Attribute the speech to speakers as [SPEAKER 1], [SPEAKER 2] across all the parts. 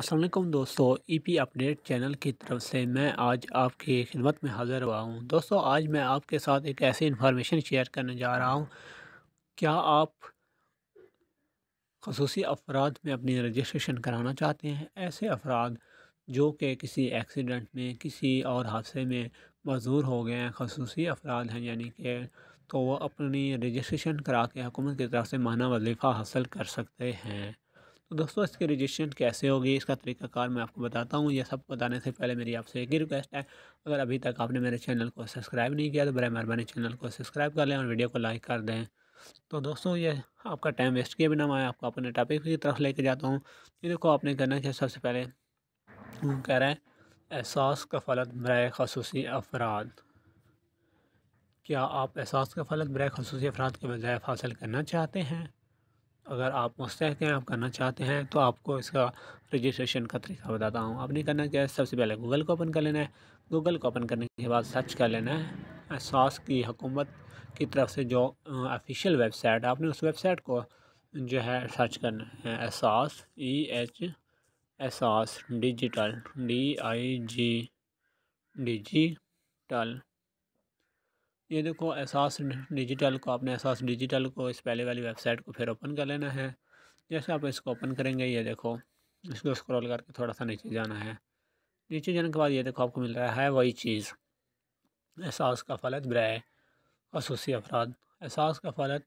[SPEAKER 1] असलकम दोस्तों E P update channel की तरफ से मैं आज आपकी खिदमत में हाज़िर हुआ हूँ दोस्तों आज मैं आपके साथ एक ऐसी इन्फॉर्मेशन शेयर करने जा रहा हूँ क्या आप खसूसी अफराद में अपनी रजिस्ट्रेशन कराना चाहते हैं ऐसे अफराद जो कि किसी एक्सीडेंट में किसी और हादसे में मजदूर हो गए हैं खसूसी अफराद हैं यानी कि तो वह अपनी रजिस्ट्रेशन करा के हुकूमत की तरफ से माना वजीफ़ा हासिल कर सकते हैं तो दोस्तों इसके रजिस्ट्रेशन कैसे होगी इसका तरीकाकार मैं आपको बताता हूँ यह सब बताने से पहले मेरी आपसे एक ही रिक्वेस्ट है अगर अभी तक आपने मेरे चैनल को सब्सक्राइब नहीं किया तो बर मेहरबानी चैनल को सब्सक्राइब कर लें और वीडियो को लाइक कर दें तो दोस्तों ये आपका टाइम वेस्ट किए बिना मैं आपको अपने टॉपिक की तरफ लेके जाता हूँ ये देखो आपने करना चाहिए सबसे पहले कह रहे हैं एहसास का फलत बर खसूस अफराद क्या आप एहसास का फलत बर खसूसी अफराद के बजाय हासिल करना चाहते हैं अगर आप मुस्तक हैं आप करना चाहते हैं तो आपको इसका रजिस्ट्रेशन का तरीका बताता हूँ आपने करना क्या है सबसे पहले गूगल को ओपन कर लेना है गूगल को ओपन करने के बाद सर्च कर लेना है एहसास की हुकूमत की तरफ से जो ऑफिशियल वेबसाइट आपने उस वेबसाइट को जो है सर्च करना है Ehsaas E e H Ehsaas digital D I G digital ये देखो एहसास डिजिटल को आपने एहसास डिजिटल को इस पहले वाली वेबसाइट को फिर ओपन कर लेना है जैसे आप इसको ओपन करेंगे ये देखो इसको स्क्रॉल करके थोड़ा सा नीचे जाना है नीचे जाने के बाद ये देखो आपको मिल रहा है वही चीज़ एहसास का फलत ब्रह खसूसी अफराद एहसास का फलत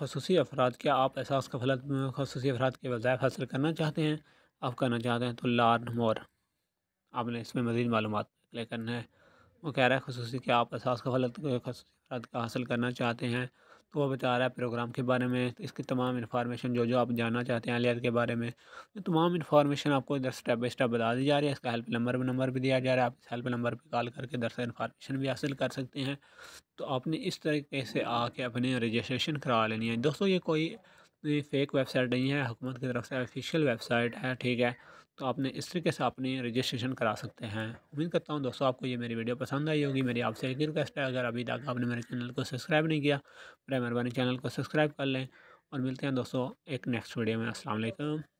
[SPEAKER 1] खसूसी अफराद क्या आप एहसास का फलत खसूसी अफराद के वज़ायफ हासिल करना चाहते हैं आप करना चाहते हैं तो लार्न मोर आपने इसमें मज़ीद मालूम क्लिक करना है वो कह रहा है खसूसी कि आप असास का फलत खसूसी का हासिल करना चाहते हैं तो वो बता रहा है प्रोग्राम के बारे में तो इसकी तमाम इन्फॉर्मेशन जो जो आप जानना चाहते हैं अलियात के बारे में तो तमाम इन्फॉर्मेशन आपको इधर स्टेप बाई स्टेप बता दी जा रही है इसका हेल्प नंबर नंबर भी दिया जा रहा है आप इस हेल्प नंबर पर कॉल करके इधर से इन्फॉर्मेशन भी हासिल कर सकते हैं तो आपने इस तरीके से आके अपने रजिस्ट्रेशन करा लेनी है दोस्तों ये कोई फेक वेबसाइट नहीं है हुकूमत की तरफ से ऑफिशियल वेबसाइट है ठीक है तो आपने इस तरीके से अपनी रजिस्ट्रेशन करा सकते हैं उम्मीद करता हूँ दोस्तों आपको ये मेरी वीडियो पसंद आई होगी मेरी आपसे एक रिक्वेस्ट है अगर अभी तक आपने मेरे चैनल को सब्सक्राइब नहीं किया मेरा मेहरबानी चैनल को सब्सक्राइब कर लें और मिलते हैं दोस्तों एक नेक्स्ट वीडियो में असलम